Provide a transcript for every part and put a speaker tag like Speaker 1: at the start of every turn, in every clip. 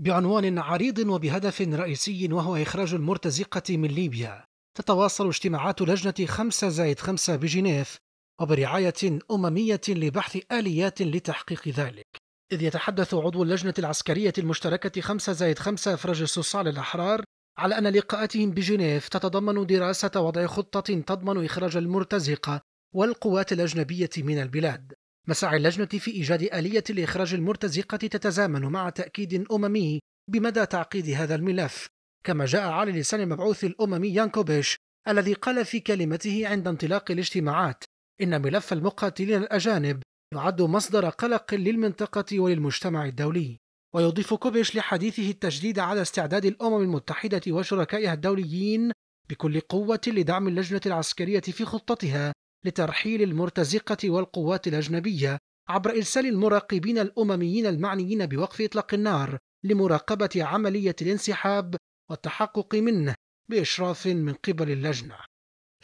Speaker 1: بعنوان عريض وبهدف رئيسي وهو إخراج المرتزقة من ليبيا تتواصل اجتماعات لجنة 5 زائد 5 بجنيف وبرعاية أممية لبحث آليات لتحقيق ذلك إذ يتحدث عضو اللجنة العسكرية المشتركة 5 زائد 5 إفراج السوصال الأحرار على أن لقاءاتهم بجنيف تتضمن دراسة وضع خطة تضمن إخراج المرتزقة والقوات الأجنبية من البلاد مساعي اللجنة في إيجاد آلية لإخراج المرتزقة تتزامن مع تأكيد أممي بمدى تعقيد هذا الملف كما جاء على لسان المبعوث الأممي يانكوبيش الذي قال في كلمته عند انطلاق الاجتماعات إن ملف المقاتلين الأجانب يعد مصدر قلق للمنطقة وللمجتمع الدولي ويضيف كوبيش لحديثه التجديد على استعداد الأمم المتحدة وشركائها الدوليين بكل قوة لدعم اللجنة العسكرية في خطتها لترحيل المرتزقة والقوات الأجنبية عبر إرسال المراقبين الأمميين المعنيين بوقف إطلاق النار لمراقبة عملية الانسحاب والتحقق منه بإشراف من قبل اللجنة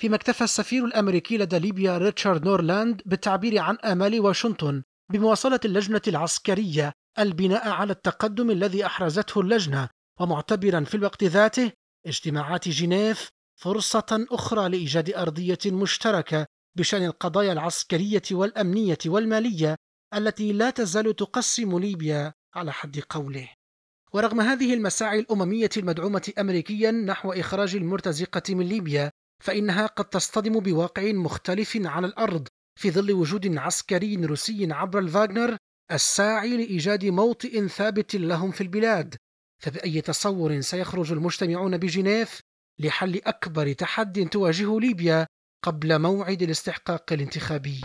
Speaker 1: فيما اكتفى السفير الأمريكي لدى ليبيا ريتشارد نورلاند بالتعبير عن آمال واشنطن بمواصلة اللجنة العسكرية البناء على التقدم الذي أحرزته اللجنة ومعتبرا في الوقت ذاته اجتماعات جنيف فرصة أخرى لإيجاد أرضية مشتركة بشان القضايا العسكرية والأمنية والمالية التي لا تزال تقسم ليبيا على حد قوله. ورغم هذه المساعي الأممية المدعومة أمريكيا نحو إخراج المرتزقة من ليبيا، فإنها قد تصطدم بواقع مختلف على الأرض في ظل وجود عسكري روسي عبر الفاغنر الساعي لإيجاد موطئ ثابت لهم في البلاد. فبأي تصور سيخرج المجتمعون بجنيف لحل أكبر تحد تواجه ليبيا قبل موعد الاستحقاق الانتخابي